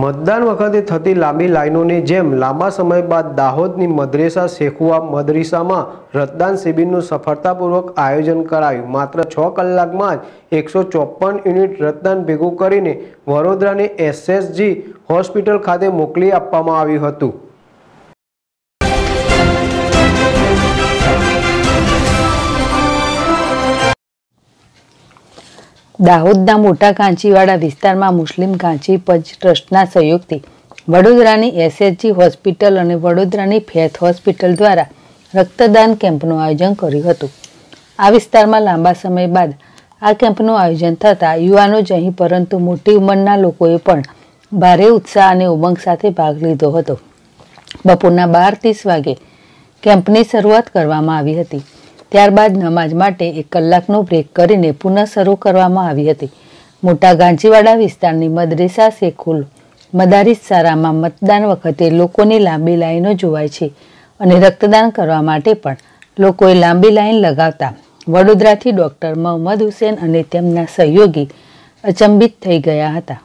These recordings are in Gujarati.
મતદાન વખતે થતી લાંબી લાઇનોની જેમ લાંબા સમય બાદ દાહોદની મદ્રેસા શેખુઆ મદરેસામાં રતદાન શિબિરનું સફળતાપૂર્વક આયોજન કરાયું માત્ર છ કલાકમાં જ એકસો ચોપન યુનિટ રતદાન ભેગું કરીને વડોદરાની એસએસજી હોસ્પિટલ ખાતે મોકલી આપવામાં આવ્યું હતું દાહોદના મોટા કાંચીવાડા વિસ્તારમાં મુસ્લિમ કાંચી પંચ ટ્રસ્ટના સહયોગથી વડોદરાની એસએચજી હોસ્પિટલ અને વડોદરાની ફેથ હોસ્પિટલ દ્વારા રક્તદાન કેમ્પનું આયોજન કર્યું હતું આ વિસ્તારમાં લાંબા સમય બાદ આ કેમ્પનું આયોજન થતાં યુવાનો જ અહીં પરંતુ મોટી ઉંમરના લોકોએ પણ ભારે ઉત્સાહ અને ઉમંગ સાથે ભાગ લીધો હતો બપોરના બાર ત્રીસ વાગે કેમ્પની શરૂઆત કરવામાં આવી હતી ત્યારબાદ નમાજ માટે એક કલાકનો બ્રેક કરીને પુનઃ શરૂ કરવામાં આવી હતી મોટા ગાંજીવાડા વિસ્તારની મદરેસા શેખુલ મદારિસ સારામાં મતદાન વખતે લોકોની લાંબી લાઈનો જોવાય છે અને રક્તદાન કરવા માટે પણ લોકોએ લાંબી લાઈન લગાવતા વડોદરાથી ડૉક્ટર મોહમ્મદ હુસેન અને તેમના સહયોગી અચંબિત થઈ ગયા હતા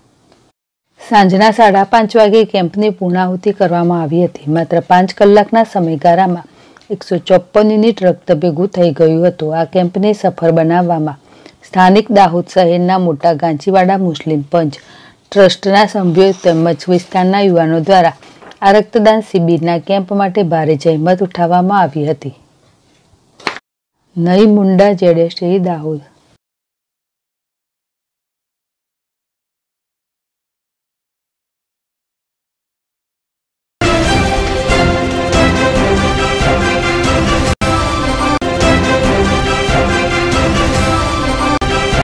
સાંજના સાડા પાંચ વાગે કેમ્પની પૂર્ણાહુતિ કરવામાં આવી હતી માત્ર પાંચ કલાકના સમયગાળામાં એકસો ચોપ્પન યુનિટ રક્ત ભેગું થઈ ગયું હતું આ કેમ્પને સફળ બનાવવામાં સ્થાનિક દાહોદ શહેરના મોટા ગાંચીવાડા મુસ્લિમ પંચ ટ્રસ્ટના સભ્યો તેમજ વિસ્તારના યુવાનો દ્વારા આ રક્તદાન શિબિરના કેમ્પ માટે ભારે જહેમત ઉઠાવવામાં આવી હતી નઈ મુંડા જેડેશ્રી દાહોદ